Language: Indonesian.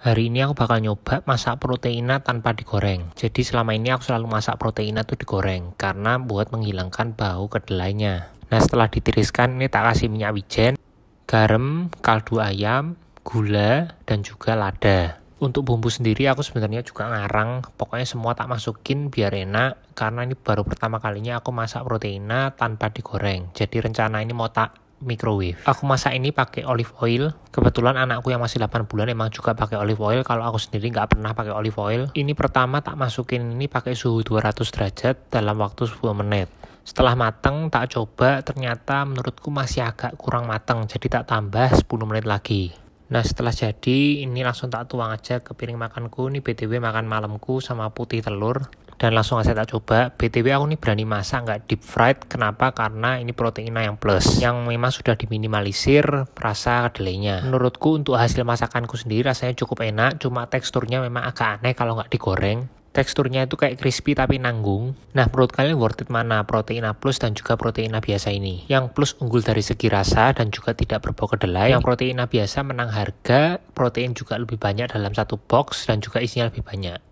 hari ini aku bakal nyoba masak proteina tanpa digoreng. Jadi selama ini aku selalu masak proteina tuh digoreng karena buat menghilangkan bau kedelainya. Nah setelah ditiriskan ini tak kasih minyak wijen, garam, kaldu ayam, gula, dan juga lada. Untuk bumbu sendiri aku sebenarnya juga ngarang, pokoknya semua tak masukin biar enak karena ini baru pertama kalinya aku masak proteina tanpa digoreng. Jadi rencana ini mau tak microwave. Aku masak ini pakai olive oil. Kebetulan anakku yang masih 8 bulan emang juga pakai olive oil. Kalau aku sendiri nggak pernah pakai olive oil. Ini pertama tak masukin ini pakai suhu 200 derajat dalam waktu 10 menit. Setelah mateng tak coba ternyata menurutku masih agak kurang mateng jadi tak tambah 10 menit lagi. Nah setelah jadi ini langsung tak tuang aja ke piring makanku Ini BTW makan malamku sama putih telur dan langsung aja tak coba btw aku ini berani masak nggak deep fried kenapa karena ini proteinnya yang plus yang memang sudah diminimalisir rasa kedelainya menurutku untuk hasil masakanku sendiri rasanya cukup enak cuma teksturnya memang agak aneh kalau nggak digoreng teksturnya itu kayak crispy tapi nanggung. Nah, menurut kalian worth it mana protein plus dan juga protein biasa ini? Yang plus unggul dari segi rasa dan juga tidak berbau kedelai. Yang protein biasa menang harga, protein juga lebih banyak dalam satu box dan juga isinya lebih banyak.